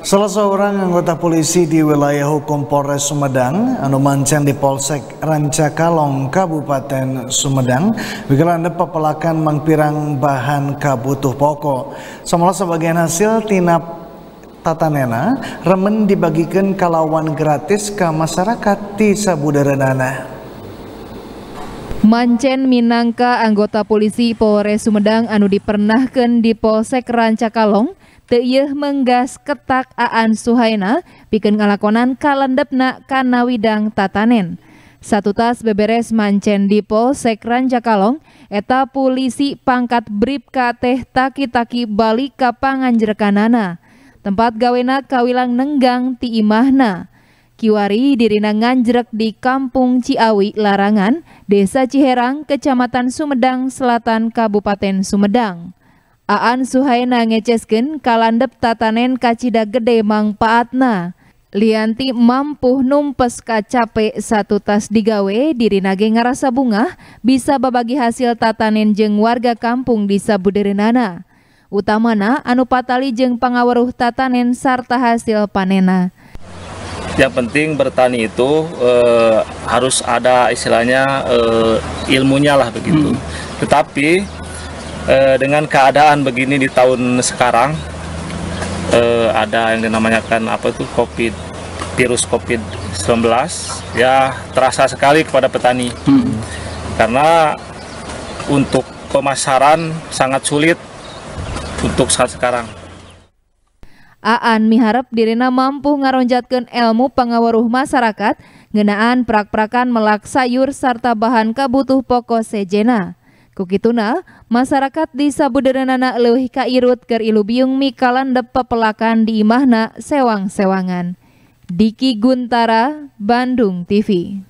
Salah seorang anggota polisi di wilayah hukum Polres Sumedang, anu mancen di Polsek Rancakalong, Kabupaten Sumedang, Wigelanda pepelakan mangpirang bahan kabutuh pokok. Semula sebagian hasil tinap tatanena, remen dibagikan kalawan gratis ke masyarakat di Sabudaranana. Mancen Minangka anggota polisi Polres Sumedang anu dipernahkan di Polsek Rancakalong teyeh menggas ketak aan Suhaina bikin ngalakonan kalendepna kana widang tatanen. Satu tas beberes mancen di Polsek Ranjakalong, eta polisi pangkat bribka teh taki-taki balik ka panganjerekanana. Tempat gawena kawilang nenggang ti imahna. Kiwari dirina nganjrek di Kampung Ciawi Larangan, Desa Ciherang, Kecamatan Sumedang, Selatan, Kabupaten Sumedang. Aan Suhaina ngecesken kalandep tatanen kacida gede mangpaatna. Lianti mampu numpes kacape satu tas digawe diri nage ngarasa bunga bisa babagi hasil tatanen jeng warga kampung di Sabuderenana. Utamana anu patali jeng pengawaruh tatanen sarta hasil panena. Yang penting bertani itu eh, harus ada istilahnya eh, ilmunya lah begitu. Hmm. Tetapi eh, dengan keadaan begini di tahun sekarang eh, ada yang dinamakan apa itu covid virus covid 19 ya terasa sekali kepada petani hmm. karena untuk pemasaran sangat sulit untuk saat sekarang Aan miharap dirina mampu ngaronjatkan ilmu pengawaruh masyarakat, ngenaan prak-prakan melak sayur serta bahan kebutuh pokok sejena. Kukituna, masyarakat di Sabudaranana leuwih ka irut keur ilubiung mikalanda pelakan di imahna sewang-sewangan. Diki Guntara, Bandung TV.